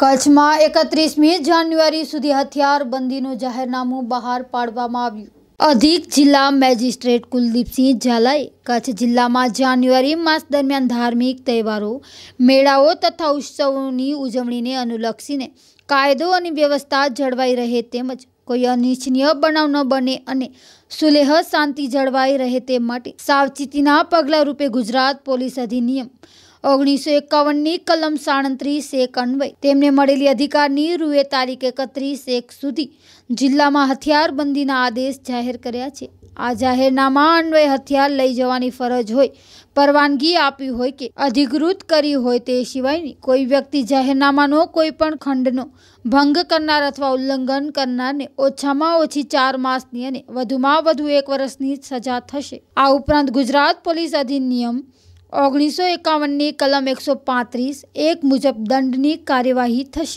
કચ્છમાં એકત્રીસમી જાન્યુઆરી સુધી હથિયારબંધીનું જાહેરનામું બહાર પાડવામાં આવ્યું અધિક જિલ્લા મેજિસ્ટ્રેટ કુલદીપસિંહ ઝાલાએ કચ્છ જિલ્લામાં જાન્યુઆરી માસ દરમિયાન ધાર્મિક તહેવારો મેળાઓ તથા ઉત્સવોની ઉજવણીને અનુલક્ષીને કાયદો અને વ્યવસ્થા જળવાઈ રહે તેમજ કોઈ અનિચ્છનીય બનાવ ન બને અને સુલેહ શાંતિ જળવાઈ રહે તે માટે સાવચેતીના પગલાં રૂપે ગુજરાત પોલીસ અધિનિયમ ઓગણીસો એકાવનની કલમ સાડત્રીસ એક અન્વય તેમને મળેલી અધિકારની રૂએ તારીખ એકત્રીસ એક સુધી જિલ્લામાં હથિયારબંધીના આદેશ જાહેર કર્યા છે આ જાહેરનામા અન્વય હથિયાર લઈ જવાની ફરજ હોય પરવાનગી આપી હોય કે અધિકૃત કરી હોય તે સિવાયની કોઈ વ્યક્તિ જાહેરનામાનો કોઈ પણ ખંડનો ભંગ કરનાર અથવા ઉલ્લંઘન કરનારને ઓછામાં ઓછી ચાર માસની અને વધુમાં વધુ એક વર્ષની સજા થશે આ ઉપરાંત ગુજરાત પોલીસ અધિનિયમ ઓગણીસો એકાવનની કલમ એકસો પાંત્રીસ એક મુજબ દંડની કાર્યવાહી થશે